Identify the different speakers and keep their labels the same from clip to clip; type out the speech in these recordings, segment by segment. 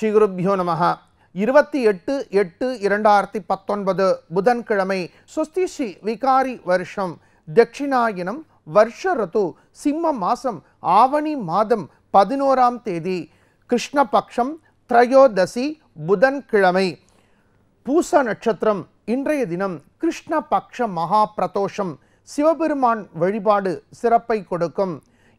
Speaker 1: ஸ்ரீகுருப்யோ நமகா இருபத்தி எட்டு எட்டு இரண்டாயிரத்தி பத்தொன்பது புதன்கிழமை சுஸ்தி ஸ்ரீ விகாரி வருஷம் தட்சிணாயனம் வருஷ ரத்து சிம்ம மாசம் ஆவணி மாதம் பதினோராம் தேதி கிருஷ்ணபக்ஷம் புதன் புதன்கிழமை பூச நட்சத்திரம் இன்றைய தினம் கிருஷ்ணபக்ஷ மகா பிரதோஷம் சிவபெருமான் வழிபாடு சிறப்பை கொடுக்கும்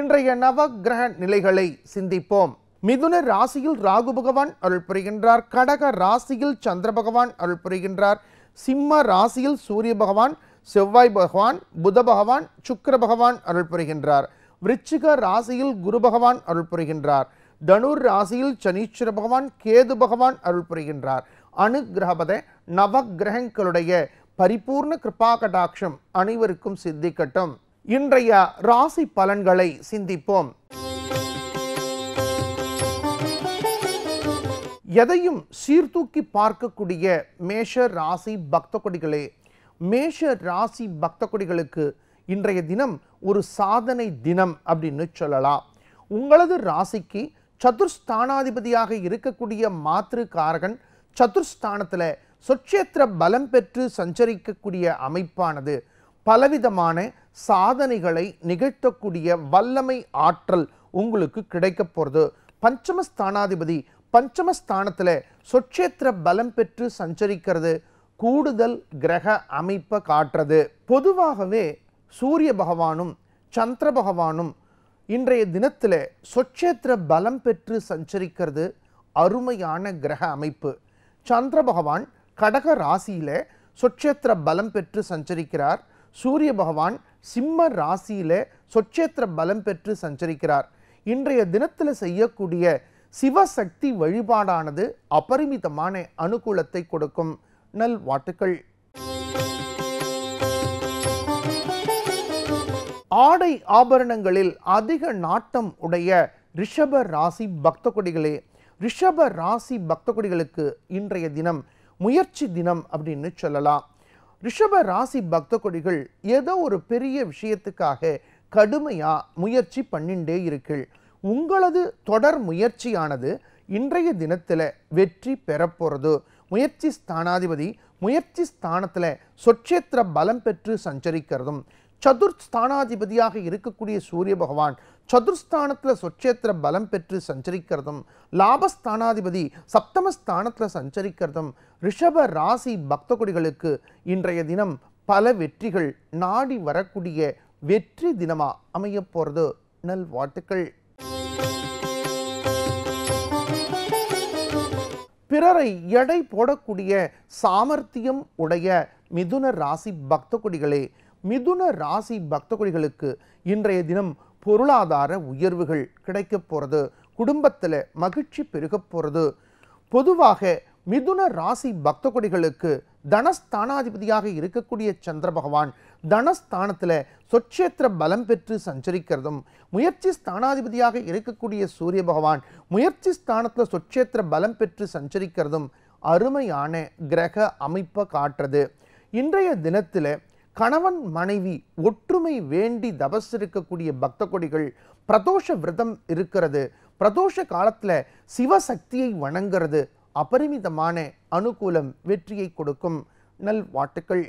Speaker 1: இன்றைய நவகிரக நிலைகளை சிந்திப்போம் மிதுன ராசியில் ராகு பகவான் அருள் புரிகின்றார் கடக ராசியில் சந்திர பகவான் அருள் புரிகின்றார் சிம்ம ராசியில் சூரிய பகவான் செவ்வாய் பகவான் புத பகவான் சுக்கர பகவான் அருள் புரிகின்றார் விருச்சிக ராசியில் குரு பகவான் அருள் புரிகின்றார் தனுர் ராசியில் சனீஸ்வர பகவான் கேது பகவான் அருள் புரிகின்றார் நவ கிரகங்களுடைய பரிபூர்ண கிருபா கடாட்சம் அனைவருக்கும் சித்திக்கட்டும் இன்றைய ராசி பலன்களை சிந்திப்போம் எதையும் சீர்தூக்கி பார்க்கக்கூடிய மேஷ ராசி பக்த கொடிகளே மேஷ ராசி பக்த கொடிகளுக்கு இன்றைய தினம் ஒரு சாதனை தினம் அப்படின்னு சொல்லலாம் உங்களது ராசிக்கு சதுர்ஸ்தானாதிபதியாக இருக்கக்கூடிய மாத்ரு காரகன் சதுர்ஸ்தானத்தில் சொச்சேத்திர பலம் பெற்று சஞ்சரிக்கக்கூடிய அமைப்பானது பலவிதமான சாதனைகளை நிகழ்த்தக்கூடிய வல்லமை ஆற்றல் உங்களுக்கு கிடைக்க போகிறது பஞ்சமஸ்தானாதிபதி பஞ்சமஸ்தானத்தில் சொக்ஷேத்திர பலம் பெற்று சஞ்சரிக்கிறது கூடுதல் கிரக அமைப்பை காட்டுறது பொதுவாகவே சூரிய பகவானும் சந்திர பகவானும் இன்றைய தினத்தில் சொச்சேத்திர பலம் பெற்று சஞ்சரிக்கிறது அருமையான கிரக அமைப்பு சந்திர பகவான் கடக ராசியில் சொக்ஷேத்திர பலம் பெற்று சஞ்சரிக்கிறார் சூரிய பகவான் சிம்ம ராசியில் சொச்சேத்திர பலம் பெற்று சஞ்சரிக்கிறார் இன்றைய தினத்தில் செய்யக்கூடிய சிவசக்தி வழிபாடானது அபரிமிதமான அனுகூலத்தை கொடுக்கும் நல் வாட்டுக்கள் ஆடை ஆபரணங்களில் அதிக நாட்டம் உடைய ரிஷப ராசி பக்த கொடிகளே ரிஷப ராசி பக்த கொடிகளுக்கு இன்றைய தினம் முயற்சி தினம் அப்படின்னு சொல்லலாம் ரிஷப ராசி பக்த கொடிகள் ஏதோ ஒரு பெரிய விஷயத்துக்காக கடுமையாக முயற்சி பண்ணிண்டே இருக்கீள் உங்களது தொடர் முயற்சியானது இன்றைய தினத்தில் வெற்றி பெறப்போகிறது முயற்சி ஸ்தானாதிபதி முயற்சி ஸ்தானத்தில் சொச்சேத்திர பலம் பெற்று சஞ்சரிக்கிறதும் சதுர் ஸ்தானாதிபதியாக இருக்கக்கூடிய சூரிய பகவான் சதுர்ஸ்தானத்தில் சொச்சேத்திர பலம் பெற்று சஞ்சரிக்கிறதும் லாபஸ்தானாதிபதி சப்தமஸ்தானத்தில் சஞ்சரிக்கிறதும் ரிஷப ராசி பக்தகுடிகளுக்கு இன்றைய தினம் பல வெற்றிகள் நாடி வரக்கூடிய வெற்றி தினமாக அமையப்போகிறது நல் வாழ்த்துக்கள் பிறரை எடை போடக்கூடிய சாமர்த்தியம் உடைய மிதுன ராசி பக்த கொடிகளே மிதுன ராசி பக்த கொடிகளுக்கு இன்றைய தினம் பொருளாதார உயர்வுகள் கிடைக்க போகிறது குடும்பத்தில் மகிழ்ச்சி பெருக போகிறது பொதுவாக மிதுன ராசி பக்த கொடிகளுக்கு தனஸ்தானாதிபதியாக இருக்கக்கூடிய சந்திர பகவான் தனஸ்தானத்தில் சொச்சேத்திர பலம் பெற்று சஞ்சரிக்கிறதும் முயற்சி ஸ்தானாதிபதியாக இருக்கக்கூடிய சூரிய பகவான் முயற்சி ஸ்தானத்தில் சொச்சேத்திர பலம் பெற்று சஞ்சரிக்கிறதும் அருமையான கிரக அமைப்பை காட்டுறது இன்றைய தினத்தில் கணவன் மனைவி ஒற்றுமை வேண்டி தபஸ் இருக்கக்கூடிய பக்த கொடிகள் பிரதோஷ விரதம் இருக்கிறது பிரதோஷ காலத்தில் சிவசக்தியை வணங்கிறது அபரிமிதமான அனுகூலம் வெற்றியை கொடுக்கும் நல் வாட்டுக்கள்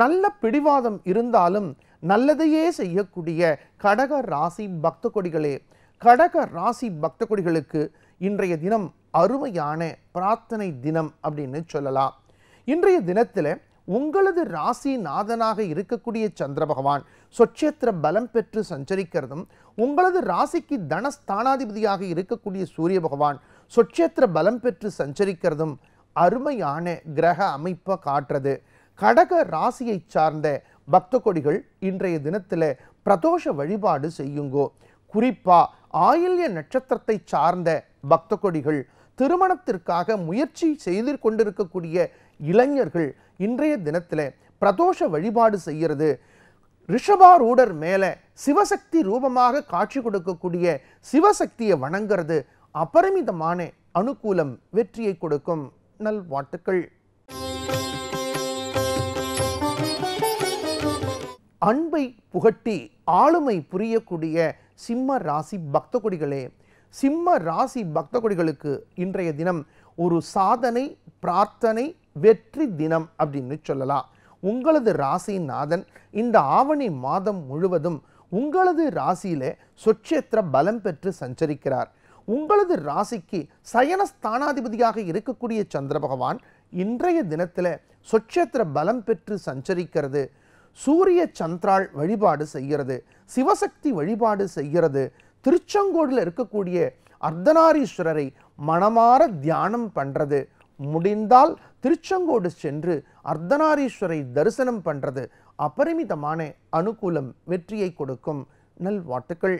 Speaker 1: நல்ல பிடிவாதம் இருந்தாலும் நல்லதையே செய்யக்கூடிய கடக ராசி பக்த கொடிகளே கடக ராசி பக்த கொடிகளுக்கு இன்றைய தினம் அருமையான பிரார்த்தனை தினம் அப்படின்னு சொல்லலாம் இன்றைய தினத்தில் உங்களது ராசி நாதனாக இருக்கக்கூடிய சந்திர பகவான் சொச்சேத்திர பலம் பெற்று சஞ்சரிக்கிறதும் உங்களது ராசிக்கு தனஸ்தானாதிபதியாக இருக்கக்கூடிய சூரிய பகவான் சொச்சேத்திர பலம் பெற்று சஞ்சரிக்கிறதும் அருமையான கிரக அமைப்பை காட்டுறது கடக ராசியை சார்ந்த பக்த கொடிகள் இன்றைய தினத்தில் பிரதோஷ வழிபாடு செய்யுங்கோ குறிப்பா ஆயில்ய நட்சத்திரத்தை சார்ந்த பக்த கொடிகள் திருமணத்திற்காக முயற்சி செய்து கொண்டிருக்கக்கூடிய இளைஞர்கள் இன்றைய தினத்தில் பிரதோஷ வழிபாடு செய்கிறது ரிஷபாரூடர் மேலே சிவசக்தி ரூபமாக காட்சி கொடுக்கக்கூடிய சிவசக்தியை வணங்கிறது அபரிமிதமான அனுகூலம் வெற்றியை கொடுக்கும் நல்வாழ்த்துக்கள் அன்பை புகட்டி ஆளுமை புரியக்கூடிய சிம்ம ராசி பக்த கொடிகளே சிம்ம ராசி பக்த கொடிகளுக்கு இன்றைய தினம் ஒரு சாதனை பிரார்த்தனை வெற்றி தினம் அப்படின்னு சொல்லலாம் உங்களது ராசிநாதன் இந்த ஆவணி மாதம் முழுவதும் உங்களது ராசியில சொச்சேத்திர பலம் பெற்று சஞ்சரிக்கிறார் உங்களது ராசிக்கு சயன ஸ்தானாதிபதியாக இருக்கக்கூடிய சந்திர பகவான் இன்றைய தினத்தில் சொச்சேத்திர பலம் பெற்று சஞ்சரிக்கிறது சூரிய சந்திராள் வழிபாடு செய்கிறது சிவசக்தி வழிபாடு செய்கிறது திருச்செங்கோடில் இருக்கக்கூடிய அர்த்தநாரீஸ்வரரை மனமாற தியானம் பண்ணுறது முடிந்தால் திருச்செங்கோடு சென்று அர்த்தநாரீஸ்வரை தரிசனம் பண்ணுறது அபரிமிதமான அனுகூலம் வெற்றியை கொடுக்கும் நல்வாட்டுக்கள்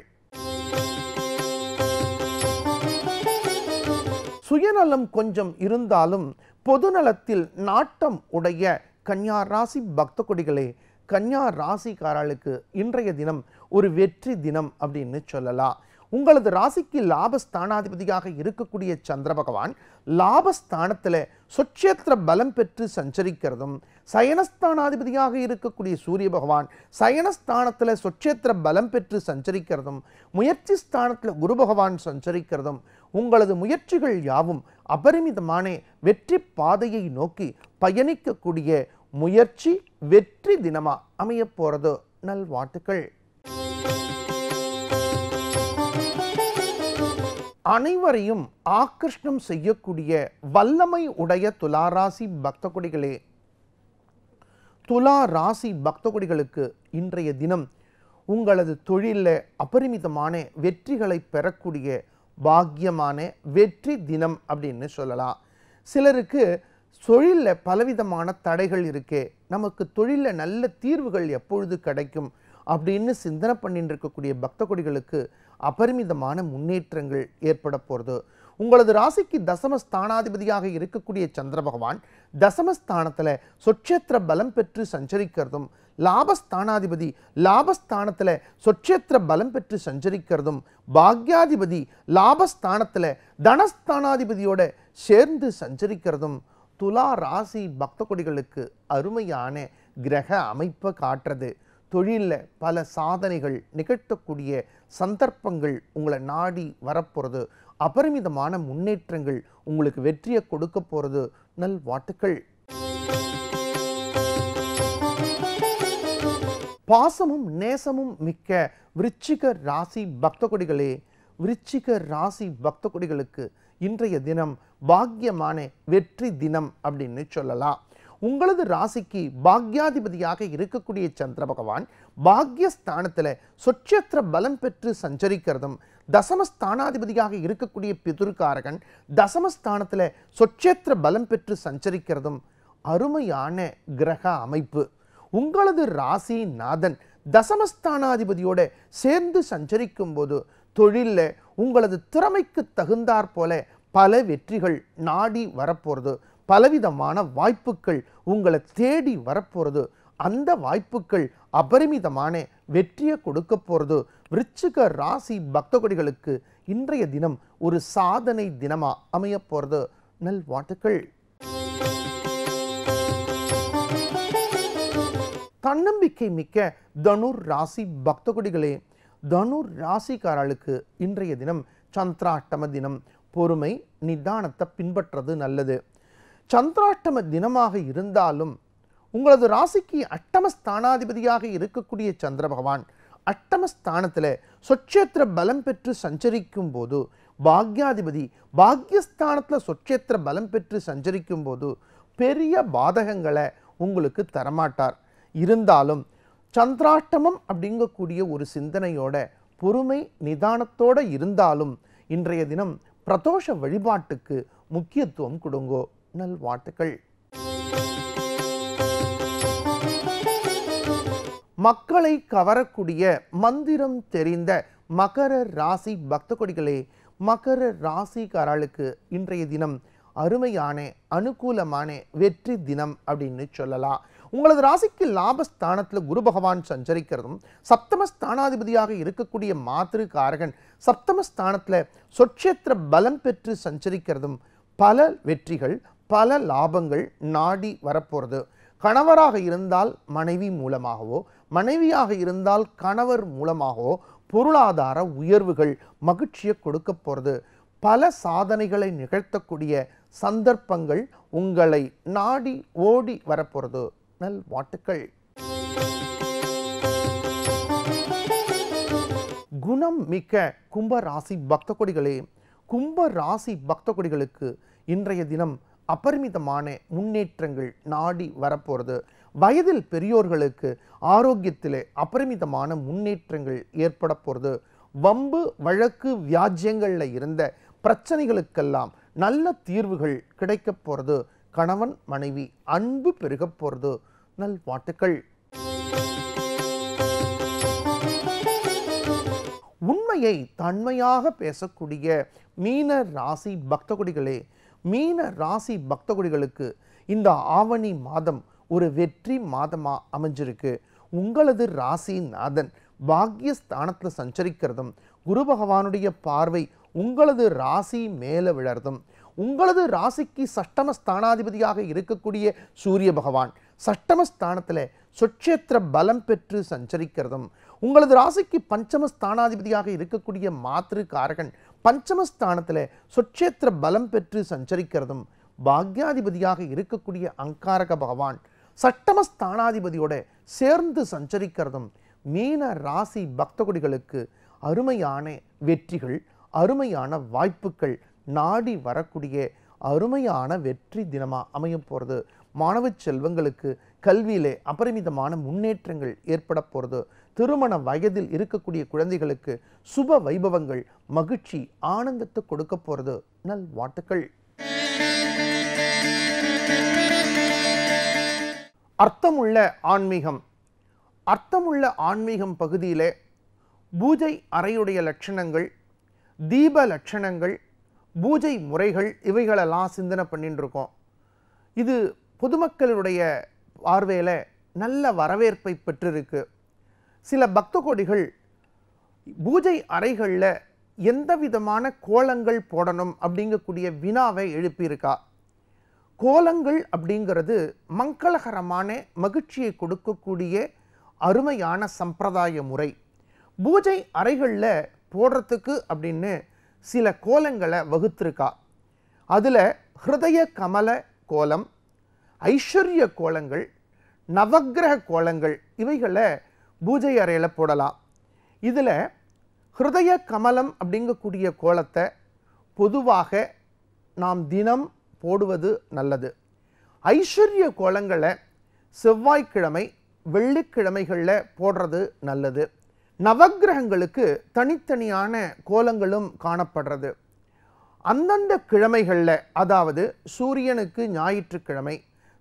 Speaker 1: சுயநலம் கொஞ்சம் இருந்தாலும் பொதுநலத்தில் நாட்டம் உடைய கன்னியார் ராசி பக்த கொடிகளே கன்யா ராசிக்காரர்களுக்கு இன்றைய தினம் ஒரு வெற்றி தினம் அப்படின்னு சொல்லலாம் உங்களது ராசிக்கு லாபஸ்தானாதிபதியாக இருக்கக்கூடிய சந்திர பகவான் லாபஸ்தானத்தில் சொச்சேத்திர பலம் பெற்று சஞ்சரிக்கிறதும் சயனஸ்தானாதிபதியாக இருக்கக்கூடிய சூரிய பகவான் சயனஸ்தானத்தில் சொச்சேத்திர பலம் பெற்று சஞ்சரிக்கிறதும் முயற்சி ஸ்தானத்தில் குரு பகவான் சஞ்சரிக்கிறதும் உங்களது முயற்சிகள் யாவும் அபரிமிதமான வெற்றி பாதையை நோக்கி பயணிக்கக்கூடிய முயற்சி வெற்றி தினமா அமைய நல் நல்வாழ்த்துக்கள் அனைவரையும் ஆக்கர்ஷ்ணம் செய்யக்கூடிய வல்லமை உடைய துலாராசி பக்த துலாராசி துலா ராசி பக்த இன்றைய தினம் உங்களது தொழிலில் அபரிமிதமான வெற்றிகளை பெறக்கூடிய பாக்கியமான வெற்றி தினம் அப்படின்னு சொல்லலாம் சிலருக்கு தொழிலில் பலவிதமான தடைகள் இருக்கே நமக்கு தொழிலில் நல்ல தீர்வுகள் எப்பொழுது கிடைக்கும் அப்படின்னு சிந்தனை பண்ணிட்டு இருக்கக்கூடிய பக்த கொடிகளுக்கு அபரிமிதமான முன்னேற்றங்கள் ஏற்பட போகிறது உங்களது ராசிக்கு தசமஸ்தானாதிபதியாக இருக்கக்கூடிய சந்திர பகவான் தசமஸ்தானத்தில் சொட்சேத்திர பலம் பெற்று சஞ்சரிக்கிறதும் லாபஸ்தானாதிபதி லாபஸ்தானத்தில் சொட்சேத்திர பலம் பெற்று சஞ்சரிக்கிறதும் பாக்யாதிபதி லாபஸ்தானத்தில் தனஸ்தானாதிபதியோட சேர்ந்து சஞ்சரிக்கிறதும் துலா ராசி பக்த கொடிகளுக்கு அருமையான கிரக அமைப்பை காட்டுறது தொழிலில் பல சாதனைகள் நிகழ்த்தக்கூடிய சந்தர்ப்பங்கள் உங்களை நாடி வரப்போகிறது அபரிமிதமான முன்னேற்றங்கள் உங்களுக்கு வெற்றியை கொடுக்க போகிறது நல் வாட்டுக்கள் பாசமும் நேசமும் மிக்க விருச்சிக ராசி பக்த கொடிகளே விருச்சிக ராசி பக்த கொடிகளுக்கு இன்றைய தினம் பாக்கியமான வெற்றி தினம் அப்படின்னு சொல்லலாம் உங்களது ராசிக்கு பாக்யாதிபதியாக இருக்கக்கூடிய சந்திர பகவான் பாக்யஸ்தானத்தில் சொச்சேத்திர பலம் பெற்று சஞ்சரிக்கிறதும் தசமஸ்தானாதிபதியாக இருக்கக்கூடிய பிதுர்காரகன் தசமஸ்தானத்தில் சொச்சேத்திர பலம் பெற்று சஞ்சரிக்கிறதும் அருமையான கிரக அமைப்பு உங்களது ராசி நாதன் தசமஸ்தானாதிபதியோட சேர்ந்து சஞ்சரிக்கும் போது தொழிலில் உங்களது திறமைக்கு தகுந்தாற் போல பல வெற்றிகள் நாடி வரப்போகிறது பலவிதமான வாய்ப்புகள் உங்களை தேடி வரப்போகிறது அந்த வாய்ப்புகள் அபரிமிதமான வெற்றியை கொடுக்க போகிறது விருச்சிக ராசி பக்தகொடிகளுக்கு இன்றைய தினம் ஒரு சாதனை தினமாக அமைய போகிறது நல் வாழ்த்துக்கள் தன்னம்பிக்கை மிக்க தனுர் ராசி பக்தகுடிகளே தனுர் ராசிக்காரர்களுக்கு இன்றைய தினம் சந்திராஷ்டம தினம் பொறுமை நிதானத்தை பின்பற்றது நல்லது சந்திராஷ்டம தினமாக இருந்தாலும் உங்களது ராசிக்கு அட்டமஸ்தானாதிபதியாக இருக்கக்கூடிய சந்திர பகவான் அட்டமஸ்தானத்தில் சொச்சேத்திர பலம் பெற்று சஞ்சரிக்கும் போது பாக்யாதிபதி பாக்யஸ்தானத்தில் சொச்சேத்திர பலம் பெற்று சஞ்சரிக்கும் போது பெரிய பாதகங்களை உங்களுக்கு தரமாட்டார் இருந்தாலும் சந்திராஷ்டமம் அப்படிங்கக்கூடிய ஒரு சிந்தனையோட பொறுமை நிதானத்தோடு இருந்தாலும் இன்றைய தினம் பிரதோஷ வழிபாட்டுக்கு முக்கியத்துவம் கொடுங்கோ நல்வாழ்த்துக்கள் மக்களை கவரக்கூடிய மந்திரம் தெரிந்த மகர ராசி பக்த கொடிகளே மகர ராசிக்காரர்களுக்கு இன்றைய தினம் அருமையான அனுகூலமான வெற்றி தினம் அப்படின்னு சொல்லலாம் உங்களது ராசிக்கு லாபஸ்தானத்தில் குரு பகவான் சஞ்சரிக்கிறதும் சப்தமஸ்தானாதிபதியாக இருக்கக்கூடிய மாத்திரு காரகன் சப்தமஸ்தானத்தில் சொட்சேத்திர பலம் பெற்று சஞ்சரிக்கிறதும் பல வெற்றிகள் பல லாபங்கள் நாடி வரப்போகிறது கணவராக இருந்தால் மனைவி மூலமாகவோ மனைவியாக இருந்தால் கணவர் மூலமாகவோ பொருளாதார உயர்வுகள் மகிழ்ச்சியை கொடுக்க போகிறது பல சாதனைகளை நிகழ்த்தக்கூடிய சந்தர்ப்பங்கள் உங்களை நாடி ஓடி வரப்போகிறது நல் வாட்டுக்கள் குணம் மிக்க கும்ப ராசி பக்த கொடிகளே கும்ப ராசி பக்த கொடிகளுக்கு இன்றைய தினம் அபரிமிதமான முன்னேற்றங்கள் நாடி வரப்போகிறது வயதில் பெரியோர்களுக்கு ஆரோக்கியத்திலே அப்பரிமிதமான முன்னேற்றங்கள் ஏற்பட போகிறது வம்பு வழக்கு வியாஜ்யங்களில் இருந்த பிரச்சனைகளுக்கெல்லாம் நல்ல தீர்வுகள் கிடைக்க போகிறது கணவன் மனைவி அன்பு பெருக போகிறது நல் வாட்டுக்கள் உண்மையை தன்மையாக பேசக்கூடிய மீன ராசி பக்தகுடிகளே மீன ராசி பக்தகுடிகளுக்கு இந்த ஆவணி மாதம் ஒரு வெற்றி மாதமாக அமைஞ்சிருக்கு உங்களது ராசி நாதன் பாக்யஸ்தானத்தில் சஞ்சரிக்கிறதும் குரு பகவானுடைய பார்வை உங்களது ராசி மேலே விழறதும் உங்களது ராசிக்கு சட்டம ஸ்தானாதிபதியாக இருக்கக்கூடிய சூரிய பகவான் சஷ்டமஸ்தானத்தில் சொட்சேத்திர பலம் பெற்று சஞ்சரிக்கிறதும் உங்களது ராசிக்கு பஞ்சம ஸ்தானாதிபதியாக இருக்கக்கூடிய மாத்ரு காரகன் பஞ்சமஸ்தானத்தில் சொட்சேத்திர பலம் பெற்று சஞ்சரிக்கிறதும் பாக்யாதிபதியாக இருக்கக்கூடிய அங்காரக பகவான் சட்டமஸ்தானாதிபதியோட சேர்ந்து சஞ்சரிக்கிறதும் மீன ராசி பக்தகுடிகளுக்கு அருமையான வெற்றிகள் அருமையான வாய்ப்புகள் நாடி வரக்கூடிய அருமையான வெற்றி தினமாக அமையும் போகிறது மாணவ செல்வங்களுக்கு கல்வியிலே அபரிமிதமான முன்னேற்றங்கள் ஏற்பட போகிறது திருமண வயதில் இருக்கக்கூடிய குழந்தைகளுக்கு சுப வைபவங்கள் மகிழ்ச்சி ஆனந்தத்தை கொடுக்க போகிறது நல் வாட்டுக்கள் அர்த்தமுள்ள ஆன்மீகம் அர்த்தமுள்ள ஆன்மீகம் பகுதியிலே பூஜை அறையுடைய லட்சணங்கள் தீப லட்சணங்கள் பூஜை முறைகள் இவைகளெல்லாம் சிந்தனை பண்ணிட்டு இது பொதுமக்களினுடைய பார்வையில் நல்ல வரவேற்பை பெற்றிருக்கு சில பக்த கொடிகள் பூஜை அறைகளில் எந்த விதமான கோலங்கள் போடணும் அப்படிங்கக்கூடிய வினாவை எழுப்பியிருக்கா கோலங்கள் அப்படிங்கிறது மங்களகரமான மகிழ்ச்சியை கொடுக்கக்கூடிய அருமையான சம்பிரதாய முறை பூஜை அறைகளில் போடுறதுக்கு அப்படின்னு சில கோலங்களை வகுத்திருக்கா அதில் ஹிருதய கமல கோலம் ஐஸ்வர்ய கோலங்கள் நவகிரக கோலங்கள் இவைகளை பூஜை அறையில் போடலாம் இதில் ஹிருதய கமலம் அப்படிங்கக்கூடிய கோலத்தை பொதுவாக நாம் தினம் போடுவது நல்லது ஐஸ்வர்ய கோலங்களை செவ்வாய்க்கிழமை வெள்ளிக்கிழமைகளில் போடுறது நல்லது நவக்கிரகங்களுக்கு தனித்தனியான கோலங்களும் காணப்படுறது அந்தந்த கிழமைகளில் அதாவது சூரியனுக்கு ஞாயிற்றுக்கிழமை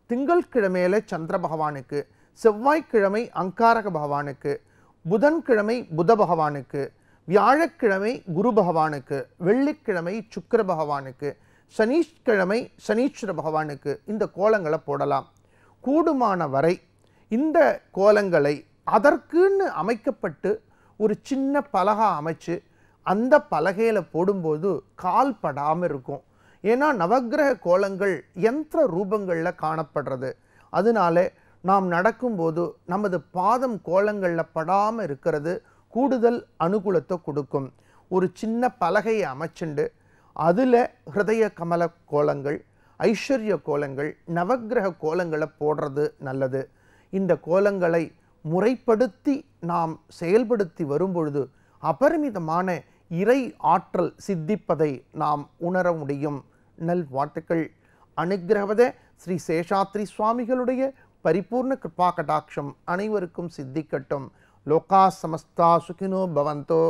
Speaker 1: திங்கள்கிழமையில் சந்திர பகவானுக்கு செவ்வாய்க்கிழமை அங்காரக பகவானுக்கு புதன்கிழமை புத பகவானுக்கு வியாழக்கிழமை குரு பகவானுக்கு வெள்ளிக்கிழமை சுக்கர பகவானுக்கு சனிக்கிழமை சனீஸ்வர பகவானுக்கு இந்த கோலங்களை போடலாம் கூடுமான வரை இந்த கோலங்களை அதற்குன்னு அமைக்கப்பட்டு ஒரு சின்ன பலகா அமைச்சு அந்த பலகையில் போடும்போது கால் படாமல் இருக்கும் ஏன்னா நவகிரக கோலங்கள் யந்திர ரூபங்களில் காணப்படுறது அதனால நாம் நடக்கும்போது நமது பாதம் கோலங்களில் படாமல் இருக்கிறது கூடுதல் அனுகூலத்தை கொடுக்கும் ஒரு சின்ன பலகையை அமைச்சுண்டு அதில் ஹிருதய கமல கோலங்கள் ஐஸ்வர்ய கோலங்கள் நவகிரக கோலங்களை போடுறது நல்லது இந்த கோலங்களை முறைப்படுத்தி நாம் செயல்படுத்தி வரும்பொழுது அபரிமிதமான இறை ஆற்றல் சித்திப்பதை நாம் உணர முடியும் நல் வாழ்த்துக்கள் அனுகிரகவத ஸ்ரீ சேஷாத்ரி சுவாமிகளுடைய பரிபூர்ண கிருபா கடாட்சம் அனைவருக்கும் சித்திக்கட்டும் லோகா சமஸ்தா சுகினோ பவந்தோ